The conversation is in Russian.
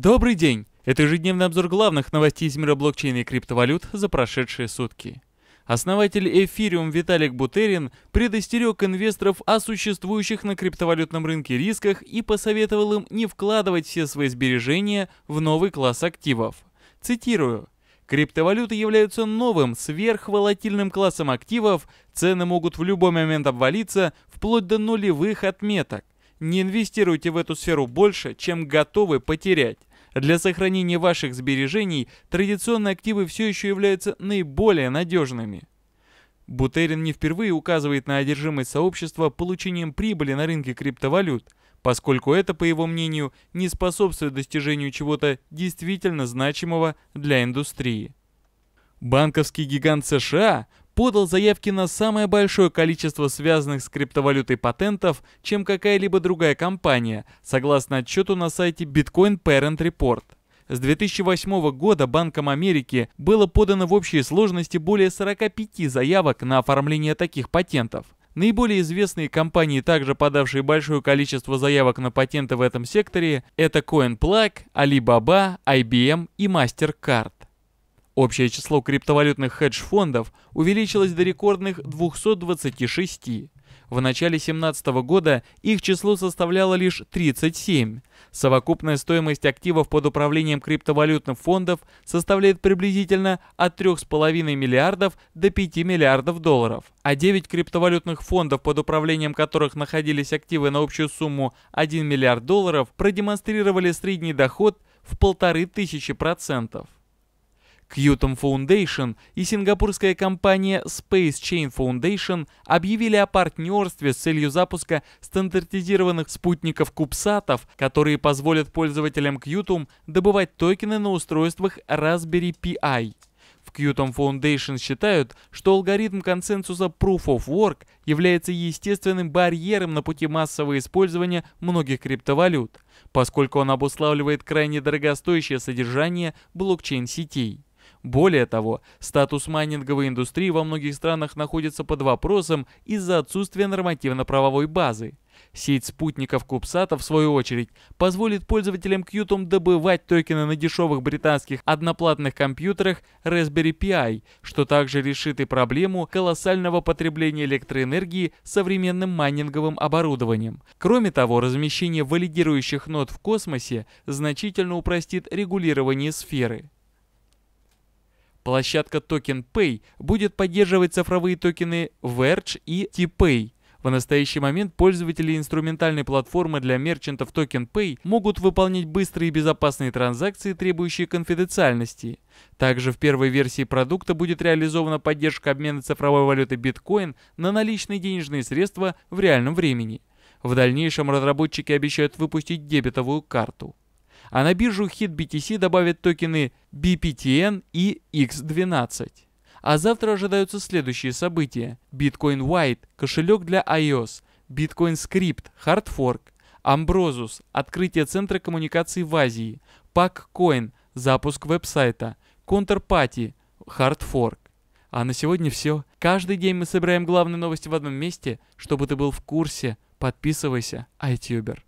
Добрый день! Это ежедневный обзор главных новостей из мира блокчейна и криптовалют за прошедшие сутки. Основатель Эфириум Виталик Бутерин предостерег инвесторов о существующих на криптовалютном рынке рисках и посоветовал им не вкладывать все свои сбережения в новый класс активов. Цитирую. Криптовалюты являются новым, сверхволатильным классом активов, цены могут в любой момент обвалиться, вплоть до нулевых отметок. Не инвестируйте в эту сферу больше, чем готовы потерять. Для сохранения ваших сбережений традиционные активы все еще являются наиболее надежными. Бутерин не впервые указывает на одержимость сообщества получением прибыли на рынке криптовалют, поскольку это, по его мнению, не способствует достижению чего-то действительно значимого для индустрии. Банковский гигант США подал заявки на самое большое количество связанных с криптовалютой патентов, чем какая-либо другая компания, согласно отчету на сайте Bitcoin Parent Report. С 2008 года Банком Америки было подано в общей сложности более 45 заявок на оформление таких патентов. Наиболее известные компании, также подавшие большое количество заявок на патенты в этом секторе, это CoinPlag, Alibaba, IBM и MasterCard. Общее число криптовалютных хедж-фондов увеличилось до рекордных 226. В начале 2017 года их число составляло лишь 37. Совокупная стоимость активов под управлением криптовалютных фондов составляет приблизительно от 3,5 миллиардов до 5 миллиардов долларов. А 9 криптовалютных фондов, под управлением которых находились активы на общую сумму 1 миллиард долларов, продемонстрировали средний доход в 1500 процентов. Кьютом Foundation и сингапурская компания Space Chain Foundation объявили о партнерстве с целью запуска стандартизированных спутников кубсатов, которые позволят пользователям Qtum добывать токены на устройствах Raspberry Pi. В Qtum Foundation считают, что алгоритм консенсуса Proof of Work является естественным барьером на пути массового использования многих криптовалют, поскольку он обуславливает крайне дорогостоящее содержание блокчейн-сетей. Более того, статус майнинговой индустрии во многих странах находится под вопросом из-за отсутствия нормативно-правовой базы. Сеть спутников Кубсата, в свою очередь, позволит пользователям Qtum добывать токены на дешевых британских одноплатных компьютерах Raspberry Pi, что также решит и проблему колоссального потребления электроэнергии современным майнинговым оборудованием. Кроме того, размещение валидирующих нод в космосе значительно упростит регулирование сферы. Площадка Token Pay будет поддерживать цифровые токены Verge и T Pay. В настоящий момент пользователи инструментальной платформы для мерчантов Token Pay могут выполнять быстрые и безопасные транзакции, требующие конфиденциальности. Также в первой версии продукта будет реализована поддержка обмена цифровой валюты биткоин на наличные денежные средства в реальном времени. В дальнейшем разработчики обещают выпустить дебетовую карту а на биржу HIT BTC добавят токены BPTN и X12. А завтра ожидаются следующие события. Bitcoin White – кошелек для iOS, Bitcoin Script – хардфорк, Ambrosus, открытие центра коммуникаций в Азии, PackCoin – запуск веб-сайта, Counterparty – хардфорк. А на сегодня все. Каждый день мы собираем главные новости в одном месте. Чтобы ты был в курсе, подписывайся, айтюбер.